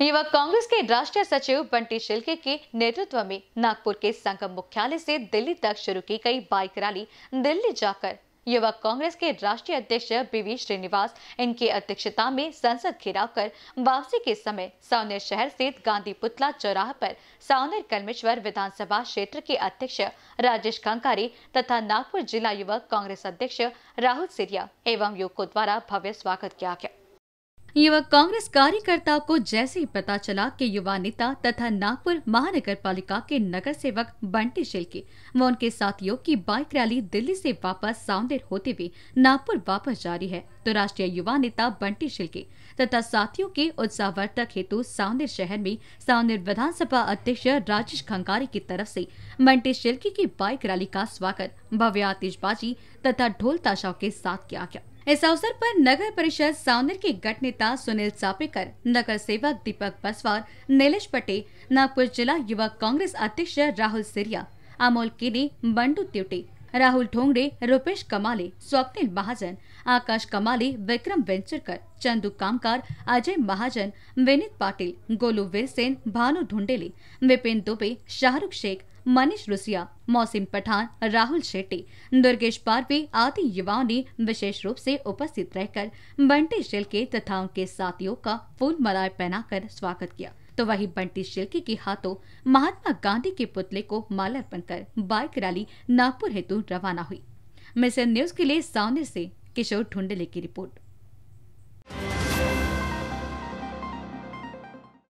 युवा कांग्रेस के राष्ट्रीय सचिव बंटी शिल्के के नेतृत्व में नागपुर के संगम मुख्यालय से दिल्ली तक शुरू की गई बाइक रैली दिल्ली जाकर युवा कांग्रेस के राष्ट्रीय अध्यक्ष बीवी श्रीनिवास इनकी अध्यक्षता में संसद घेराव कर वापसी के समय सावनेर शहर स्थित गांधी पुतला चौराह पर सावनेर कलमेश्वर विधानसभा क्षेत्र के अध्यक्ष राजेश कंकारी तथा नागपुर जिला युवा कांग्रेस अध्यक्ष राहुल सिरिया एवं युवकों द्वारा भव्य स्वागत किया गया युवा कांग्रेस कार्यकर्ताओं को जैसे ही पता चला कि युवा नेता तथा नागपुर महानगर पालिका के नगर सेवक बंटी शिल्के व उनके साथियों की बाइक रैली दिल्ली से वापस साउंडेड होते हुए नागपुर वापस जारी है तो राष्ट्रीय युवा नेता बंटी शिल्के तथा साथियों के उत्साहवर्धक हेतु साउंडेड शहर में साउंडेड विधानसभा अध्यक्ष राजेश खंगारी की तरफ से बंटी शिल्के की बाइक रैली का स्वागत भव्य आतिशबाजी तथा ढोल ताशाओं के साथ किया गया इस अवसर पर नगर परिषद सावनेर के गट नेता सुनील चापेकर नगर सेवक दीपक बसवार नीलेष पटेल नागपुर जिला युवा कांग्रेस अध्यक्ष राहुल सिरिया अमोल केने बंडू त्योटे राहुल ठोंगरे रुपेश कमाले स्वप्निल महाजन आकाश कमाले विक्रम वेंचरकर चंदू कामकार अजय महाजन विनीत पाटिल गोलू वीरसेन भानु ढुंडेले विपिन दुबे शाहरुख शेख मनीष रुसिया मौसम पठान राहुल शेट्टी दुर्गेश पार्वे आदि युवाओं ने विशेष रूप से उपस्थित रहकर बंटी शेल के तथा उनके साथियों का फूल मलाय पहनाकर स्वागत किया तो वहीं बंटी शिल्की के हाथों महात्मा गांधी के पुतले को माल्यार्पण कर बाइक रैली नागपुर हेतु रवाना हुई मिशन न्यूज के लिए सामने से किशोर ढूंढले की रिपोर्ट